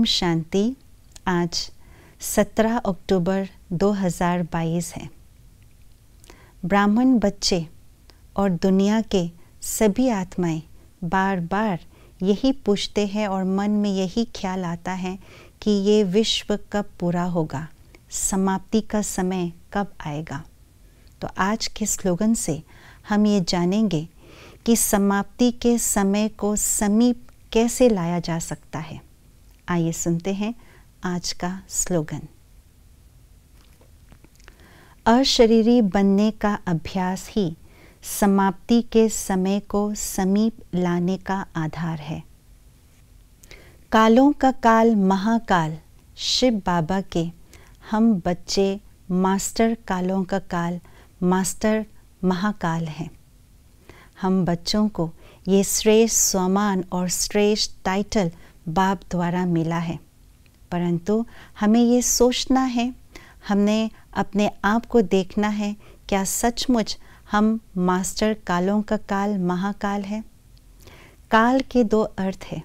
ओम शांति आज 17 अक्टूबर 2022 है ब्राह्मण बच्चे और दुनिया के सभी आत्माएं बार बार यही पूछते हैं और मन में यही ख्याल आता है कि ये विश्व कब पूरा होगा समाप्ति का समय कब आएगा तो आज के स्लोगन से हम ये जानेंगे कि समाप्ति के समय को समीप कैसे लाया जा सकता है आइए सुनते हैं आज का स्लोगन अशरीरी बनने का अभ्यास ही समाप्ति के समय को समीप लाने का आधार है कालों का काल महाकाल शिव बाबा के हम बच्चे मास्टर कालों का काल मास्टर महाकाल हैं हम बच्चों को ये श्रेष्ठ स्वमान और श्रेष्ठ टाइटल बाप द्वारा मिला है परंतु हमें ये सोचना है हमने अपने आप को देखना है क्या सचमुच हम मास्टर कालों का काल महाकाल है काल के दो अर्थ है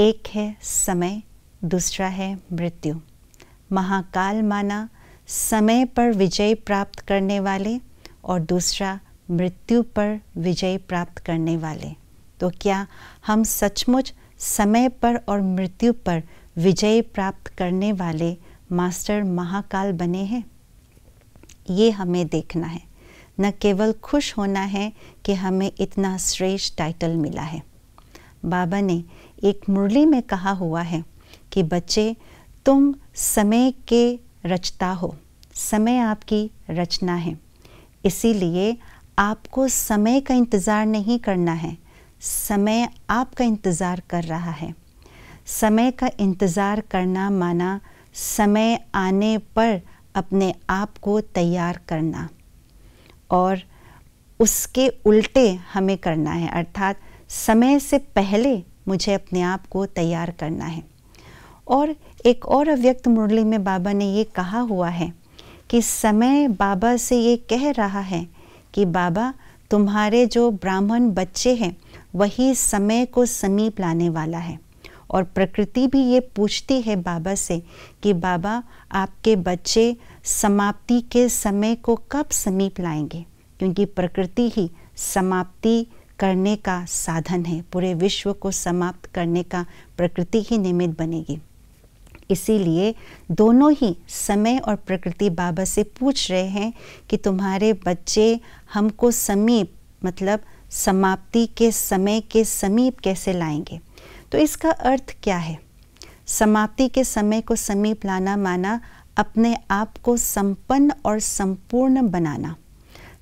एक है समय दूसरा है मृत्यु महाकाल माना समय पर विजय प्राप्त करने वाले और दूसरा मृत्यु पर विजय प्राप्त करने वाले तो क्या हम सचमुच समय पर और मृत्यु पर विजय प्राप्त करने वाले मास्टर महाकाल बने हैं ये हमें देखना है न केवल खुश होना है कि हमें इतना श्रेष्ठ टाइटल मिला है बाबा ने एक मुरली में कहा हुआ है कि बच्चे तुम समय के रचता हो समय आपकी रचना है इसीलिए आपको समय का इंतज़ार नहीं करना है समय आपका इंतज़ार कर रहा है समय का इंतज़ार करना माना समय आने पर अपने आप को तैयार करना और उसके उल्टे हमें करना है अर्थात समय से पहले मुझे अपने आप को तैयार करना है और एक और अव्यक्त मुरली में बाबा ने ये कहा हुआ है कि समय बाबा से ये कह रहा है कि बाबा तुम्हारे जो ब्राह्मण बच्चे हैं वही समय को समीप लाने वाला है और प्रकृति भी ये पूछती है बाबा से कि बाबा आपके बच्चे समाप्ति के समय को कब समीप लाएंगे क्योंकि प्रकृति ही समाप्ति करने का साधन है पूरे विश्व को समाप्त करने का प्रकृति ही निमित्त बनेगी इसीलिए दोनों ही समय और प्रकृति बाबा से पूछ रहे हैं कि तुम्हारे बच्चे हमको समीप मतलब समाप्ति के समय के समीप कैसे लाएंगे तो इसका अर्थ क्या है समाप्ति के समय को समीप लाना माना अपने आप को संपन्न और संपूर्ण बनाना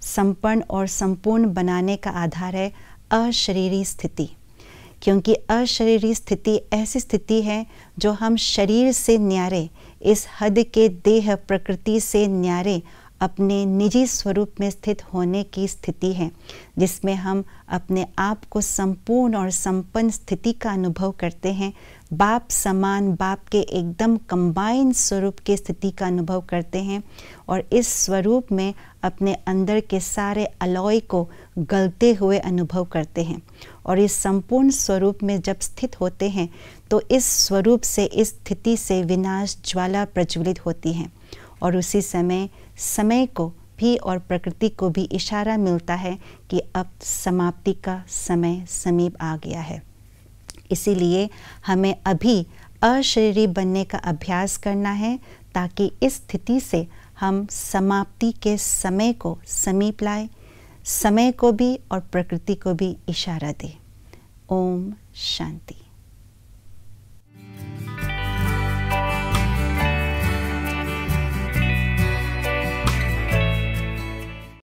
संपन्न और संपूर्ण बनाने का आधार है अशरीरी स्थिति क्योंकि अशरीरी स्थिति ऐसी स्थिति है जो हम शरीर से न्यारे इस हद के देह प्रकृति से न्यारे अपने निजी स्वरूप में स्थित होने की स्थिति है जिसमें हम अपने आप को संपूर्ण और संपन्न स्थिति का अनुभव करते हैं बाप समान बाप के एकदम कंबाइन स्वरूप की स्थिति का अनुभव करते हैं और इस स्वरूप में अपने अंदर के सारे अलॉय को गलते हुए अनुभव करते हैं और इस संपूर्ण स्वरूप में जब स्थित होते हैं तो इस स्वरूप से इस स्थिति से विनाश ज्वाला प्रज्वलित होती है और उसी समय समय को भी और प्रकृति को भी इशारा मिलता है कि अब समाप्ति का समय समीप आ गया है इसीलिए हमें अभी अशरीरी बनने का अभ्यास करना है ताकि इस स्थिति से हम समाप्ति के समय को समीप लाए समय को भी और प्रकृति को भी इशारा दें ओम शांति